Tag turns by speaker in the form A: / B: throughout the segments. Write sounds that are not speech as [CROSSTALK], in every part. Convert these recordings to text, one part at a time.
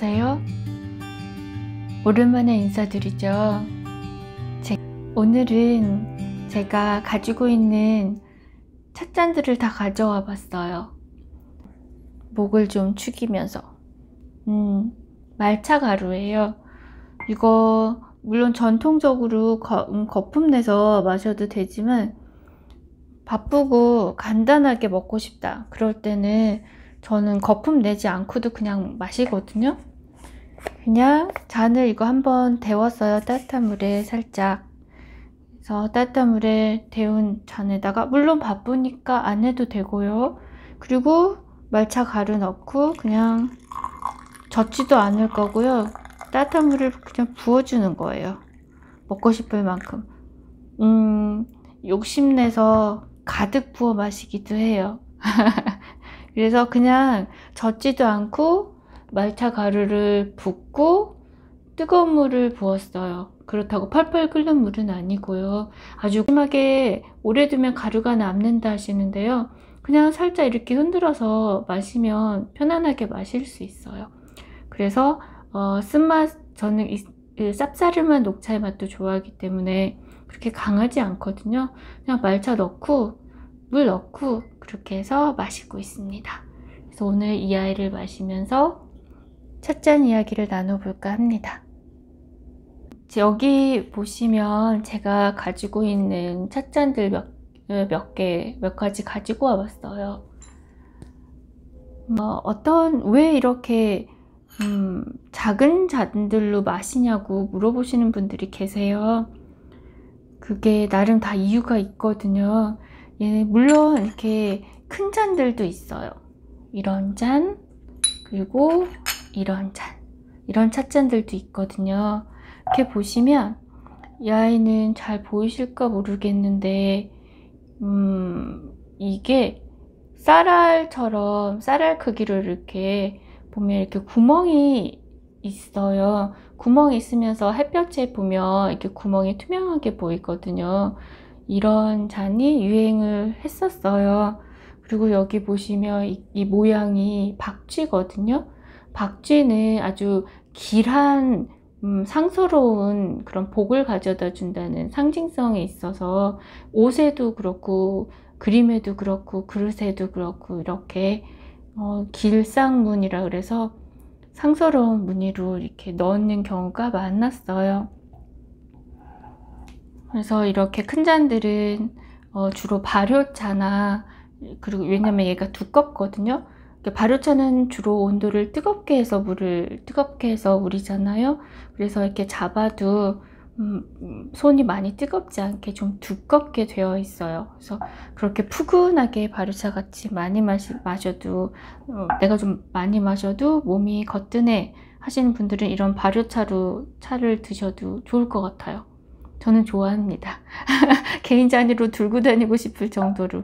A: 안녕하세요. 오랜만에 인사드리죠. 제, 오늘은 제가 가지고 있는 찻잔들을 다 가져와 봤어요. 목을 좀 축이면서. 음, 말차 가루예요. 이거 물론 전통적으로 거, 음, 거품 내서 마셔도 되지만 바쁘고 간단하게 먹고 싶다. 그럴 때는 저는 거품 내지 않고도 그냥 마시거든요. 그냥 잔을 이거 한번 데웠어요. 따뜻한 물에 살짝. 그래서 따뜻한 물에 데운 잔에다가 물론 바쁘니까 안 해도 되고요. 그리고 말차 가루 넣고 그냥 젖지도 않을 거고요. 따뜻한 물을 그냥 부어주는 거예요. 먹고 싶을 만큼. 음, 욕심내서 가득 부어 마시기도 해요. [LAUGHS] 그래서 그냥 젖지도 않고 말차 가루를 붓고 뜨거운 물을 부었어요. 그렇다고 펄펄 끓는 물은 아니고요. 아주 심하게 오래 두면 가루가 남는다 하시는데요. 그냥 살짝 이렇게 흔들어서 마시면 편안하게 마실 수 있어요. 그래서 어, 쓴맛 저는 이, 이 그 쌉싸름한 녹차의 맛도 좋아하기 때문에 그렇게 강하지 않거든요. 그냥 말차 넣고 물 넣고 그렇게 해서 마시고 있습니다. 그래서 오늘 이 아이를 마시면서 찻잔 이야기를 나눠볼까 합니다. 여기 보시면 제가 가지고 있는 찻잔들 몇, 몇 개, 몇 가지 가지고 와봤어요. 어, 어떤, 왜 이렇게, 음, 작은 잔들로 마시냐고 물어보시는 분들이 계세요. 그게 나름 다 이유가 있거든요. 예, 물론 이렇게 큰 잔들도 있어요. 이런 잔, 그리고 이런 잔, 이런 찻잔들도 있거든요. 이렇게 보시면 이 아이는 잘 보이실까 모르겠는데 음, 이게 쌀알처럼 쌀알 크기로 이렇게 보면 이렇게 구멍이 있어요. 구멍이 있으면서 햇볕에 보면 이렇게 구멍이 투명하게 보이거든요. 이런 잔이 유행을 했었어요. 그리고 여기 보시면 이, 이 모양이 박쥐거든요. 박쥐는 아주 길한 음, 상서로운 그런 복을 가져다 준다는 상징성에 있어서 옷에도 그렇고 그림에도 그렇고 그릇에도 그렇고 이렇게 어, 길상문이라 그래서 상서로운 무늬로 이렇게 넣는 경우가 많았어요. 그래서 이렇게 큰 잔들은 어, 주로 발효차나 그리고 왜냐면 얘가 두껍거든요. 발효차는 주로 온도를 뜨겁게 해서 물을 뜨겁게 해서 우리잖아요. 그래서 이렇게 잡아도 음, 손이 많이 뜨겁지 않게 좀 두껍게 되어 있어요. 그래서 그렇게 푸근하게 발효차 같이 많이 마시, 마셔도 어, 내가 좀 많이 마셔도 몸이 거뜬해 하시는 분들은 이런 발효차로 차를 드셔도 좋을 것 같아요. 저는 좋아합니다. [LAUGHS] 개인 잔이로 들고 다니고 싶을 정도로.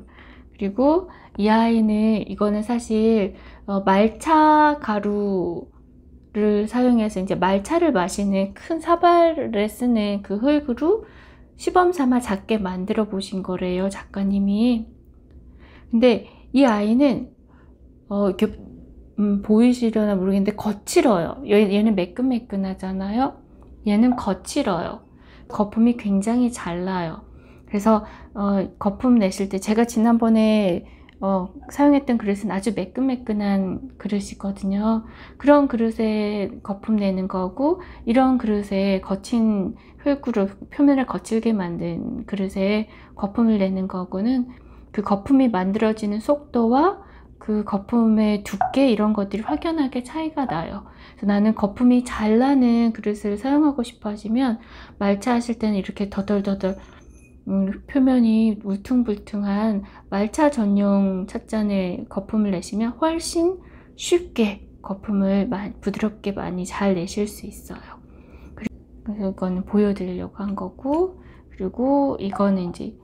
A: 그리고 이 아이는 이거는 사실 어, 말차 가루를 사용해서 이제 말차를 마시는 큰 사발에 쓰는 그 흙으로 시범 삼아 작게 만들어 보신 거래요, 작가님이. 근데 이 아이는 어, 이렇게 음, 보이시려나 모르겠는데 거칠어요. 얘, 얘는 매끈매끈하잖아요. 얘는 거칠어요. 거품이 굉장히 잘 나요. 그래서 어, 거품 내실 때 제가 지난번에 어, 사용했던 그릇은 아주 매끈매끈한 그릇이거든요. 그런 그릇에 거품 내는 거고 이런 그릇에 거친 흙으로 표면을 거칠게 만든 그릇에 거품을 내는 거고는 그 거품이 만들어지는 속도와 그 거품의 두께 이런 것들이 확연하게 차이가 나요. 그래서 나는 거품이 잘 나는 그릇을 사용하고 싶어 하시면 말차 하실 때는 이렇게 더덜더덜 음, 표면이 울퉁불퉁한 말차 전용 찻잔에 거품을 내시면 훨씬 쉽게 거품을 많이, 부드럽게 많이 잘 내실 수 있어요. 그래서 이거는 보여드리려고 한 거고 그리고 이거는 이제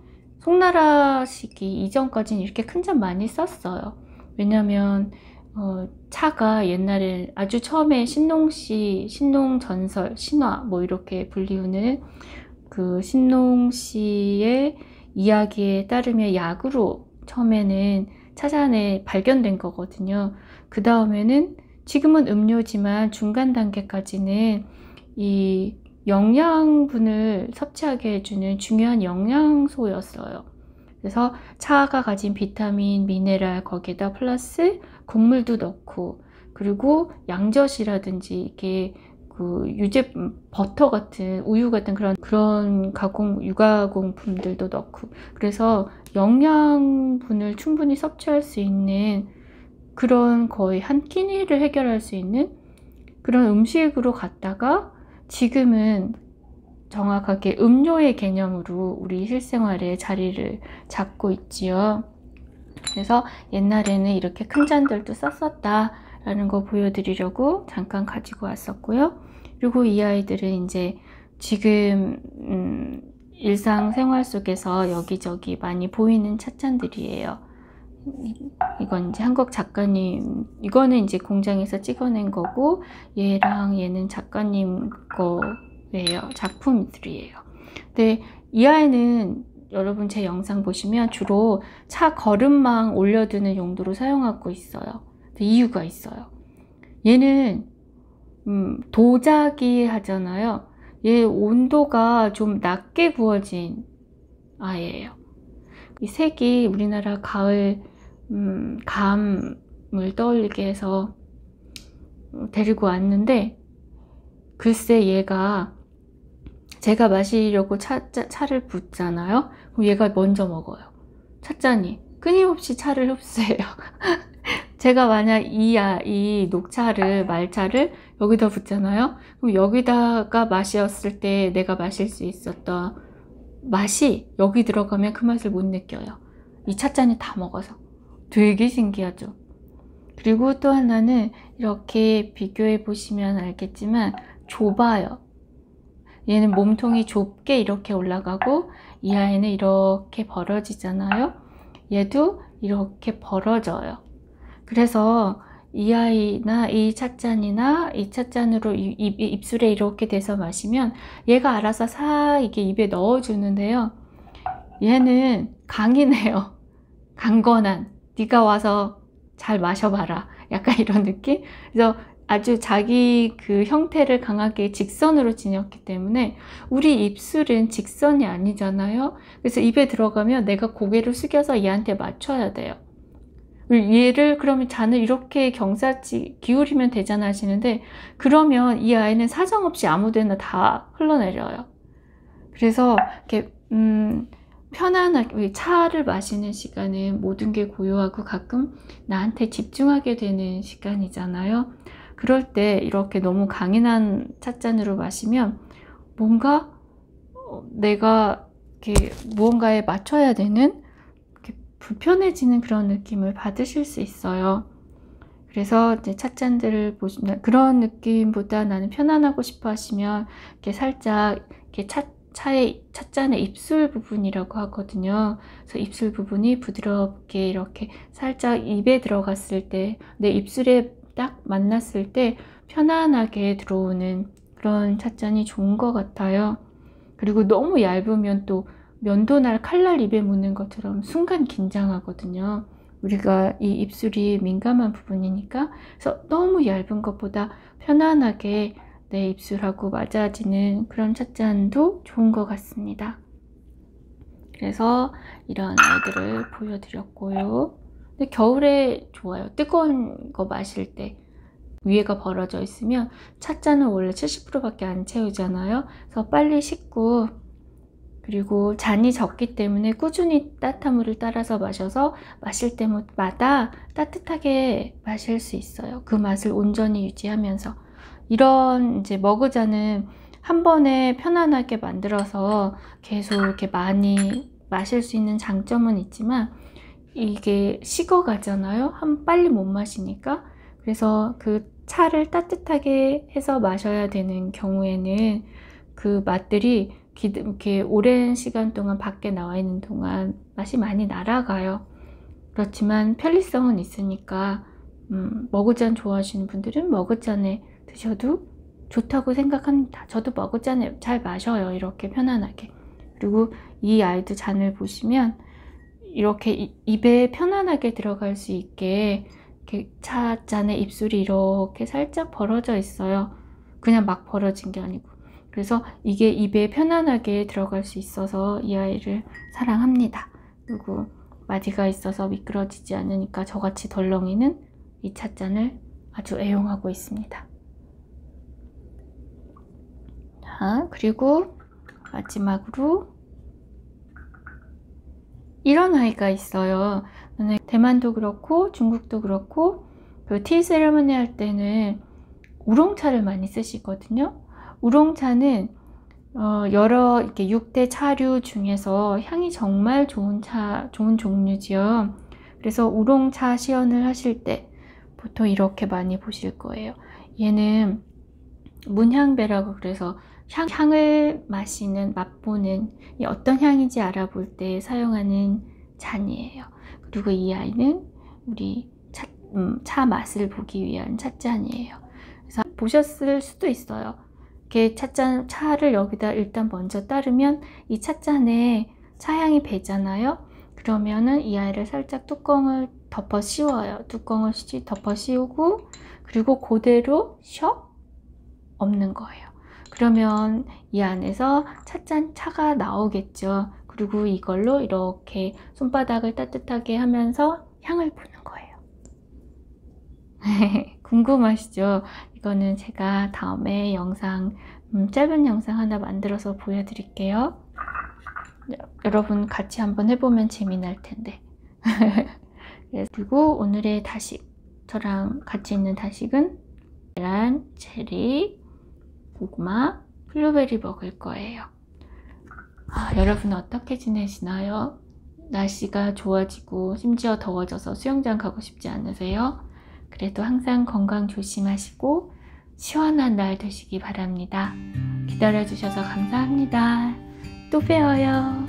A: 송나라 시기 이전까지는 이렇게 큰 잔 많이 썼어요. 왜냐하면 어, 차가 옛날에 아주 처음에 신농시, 신농전설, 신화 뭐 이렇게 불리우는 그 신농시의 이야기에 따르면 약으로 처음에는 차산에 발견된 거거든요. 그 다음에는 지금은 음료지만 중간 단계까지는 이 영양분을 섭취하게 해주는 중요한 영양소였어요. 그래서 차가 가진 비타민, 미네랄 거기에다 플러스 국물도 넣고 그리고 양젖이라든지 이게 그 유제 버터 같은 우유 같은 그런 그런 가공 육아공품들도 넣고 그래서 영양분을 충분히 섭취할 수 있는 그런 거의 한 끼니를 해결할 수 있는 그런 음식으로 갔다가 지금은 정확하게 음료의 개념으로 우리 실생활에 자리를 잡고 있지요. 그래서 옛날에는 이렇게 큰 잔들도 썼었다 라는 거 보여드리려고 잠깐 가지고 왔었고요. 그리고 이 아이들은 이제 지금 음, 일상생활 속에서 여기저기 많이 보이는 찻잔들이에요. 이건 이제 한국 작가님 이거는 이제 공장에서 찍어낸 거고 얘랑 얘는 작가님 거 예요 네, 작품들이에요. 근데 이 아이는 여러분 제 영상 보시면 주로 차 걸음망 올려두는 용도로 사용하고 있어요. 이유가 있어요. 얘는 음, 도자기 하잖아요. 얘 온도가 좀 낮게 구워진 아이예요. 이 색이 우리나라 가을 음, 감을 떠올리게 해서 데리고 왔는데 글쎄 얘가 제가 마시려고 차, 차, 를 붓잖아요. 그럼 얘가 먼저 먹어요. 찻잔이 끊임없이 차를 흡수해요. [LAUGHS] 제가 만약 이, 아, 이 녹차를, 말차를 여기다 붓잖아요. 그럼 여기다가 마었을때 내가 마실 수 있었던 맛이 여기 들어가면 그 맛을 못 느껴요. 이 찻잔이 다 먹어서. 되게 신기하죠? 그리고 또 하나는 이렇게 비교해 보시면 알겠지만 좁아요. 얘는 몸통이 좁게 이렇게 올라가고 이 아이는 이렇게 벌어지잖아요. 얘도 이렇게 벌어져요. 그래서 이 아이나 이 찻잔이나 이 찻잔으로 입, 입술에 이렇게 대서 마시면 얘가 알아서 사 이게 입에 넣어주는데요. 얘는 강이네요. 강건한 네가 와서 잘 마셔봐라. 약간 이런 느낌. 그래서 아주 자기 그 형태를 강하게 직선으로 지녔기 때문에 우리 입술은 직선이 아니잖아요. 그래서 입에 들어가면 내가 고개를 숙여서 얘한테 맞춰야 돼요. 얘를 그러면 잔을 이렇게 경사치 기울이면 되잖아 하시는데 그러면 이 아이는 사정없이 아무데나 다 흘러내려요. 그래서 이렇게 음 편안하게 차를 마시는 시간은 모든 게 고요하고 가끔 나한테 집중하게 되는 시간이잖아요. 그럴 때 이렇게 너무 강인한 찻잔으로 마시면 뭔가 어, 내가 이렇게 무언가에 맞춰야 되는 불편해지는 그런 느낌을 받으실 수 있어요. 그래서 이제 찻잔들을 보시면 그런 느낌보다 나는 편안하고 싶어 하시면 이렇게 살짝 이렇게 찻 차의 찻잔의 입술 부분이라고 하거든요. 그래서 입술 부분이 부드럽게 이렇게 살짝 입에 들어갔을 때 내 입술에 딱 만났을 때 편안하게 들어오는 그런 찻잔이 좋은 것 같아요. 그리고 너무 얇으면 또 면도날 칼날 입에 묻는 것처럼 순간 긴장하거든요. 우리가 이 입술이 민감한 부분이니까 그래서 너무 얇은 것보다 편안하게 내 입술하고 맞아지는 그런 찻잔도 좋은 것 같습니다. 그래서 이런 아이들을 보여드렸고요. 근데 겨울에 좋아요. 뜨거운 거 마실 때 위에가 벌어져 있으면 찻잔은 원래 70%밖에 안 채우잖아요. 그래서 빨리 식고 그리고 잔이 적기 때문에 꾸준히 따뜻한 물을 따라서 마셔서 마실 때마다 따뜻하게 마실 수 있어요. 그 맛을 온전히 유지하면서 이런 이제 머그잔은 한 번에 편안하게 만들어서 계속 이렇게 많이 마실 수 있는 장점은 있지만 이게 식어가잖아요. 한 빨리 못 마시니까. 그래서 그 차를 따뜻하게 해서 마셔야 되는 경우에는 그 맛들이 이렇게 오랜 시간 동안 밖에 나와 있는 동안 맛이 많이 날아가요. 그렇지만 편리성은 있으니까 음, 머그잔 좋아하시는 분들은 머그잔에 드셔도 좋다고 생각합니다. 저도 머그잔에 잘 마셔요. 이렇게 편안하게. 그리고 이 아이도 잔을 보시면 이렇게 입에 편안하게 들어갈 수 있게 이렇게 차 잔의 입술이 이렇게 살짝 벌어져 있어요. 그냥 막 벌어진 게 아니고. 그래서 이게 입에 편안하게 들어갈 수 있어서 이 아이를 사랑합니다. 그리고 마디가 있어서 미끄러지지 않으니까 저같이 덜렁이는 이 찻잔을 아주 애용하고 있습니다. 자, 그리고 마지막으로 이런 아이가 있어요. 대만도 그렇고 중국도 그렇고 그티 세레머니 할 때는 우롱차를 많이 쓰시거든요. 우롱차는 어, 여러 이렇게 6대 차류 중에서 향이 정말 좋은 차, 좋은 종류지요. 그래서 우롱차 시연을 하실 때 보통 이렇게 많이 보실 거예요. 얘는 문향배라고 그래서 향, 을 마시는, 맛보는 어떤 향인지 알아볼 때 사용하는 잔이에요. 그리고 이 아이는 우리 차, 음, 차 맛을 보기 위한 찻잔이에요. 그래서 보셨을 수도 있어요. 이렇게 찻잔, 차를 여기다 일단 먼저 따르면 이 찻잔에 차향이 배잖아요. 그러면은 이 아이를 살짝 뚜껑을 덮어 씌워요. 뚜껑을 덮어 씌우고 그리고 그대로 셔 없는 거예요. 그러면 이 안에서 찻잔 차가 나오겠죠. 그리고 이걸로 이렇게 손바닥을 따뜻하게 하면서 향을 보는 거예요. [LAUGHS] 궁금하시죠? 이거는 제가 다음에 영상, 음, 짧은 영상 하나 만들어서 보여드릴게요. 여러분 같이 한번 해보면 재미날 텐데. [LAUGHS] 그리고 오늘의 다식, 저랑 같이 있는 다식은 계란, 체리, 고구마, 블루베리 먹을 거예요. 아, 여러분 어떻게 지내시나요? 날씨가 좋아지고 심지어 더워져서 수영장 가고 싶지 않으세요? 그래도 항상 건강 조심하시고 시원한 날 되시기 바랍니다. 기다려주셔서 감사합니다. 또 봬요.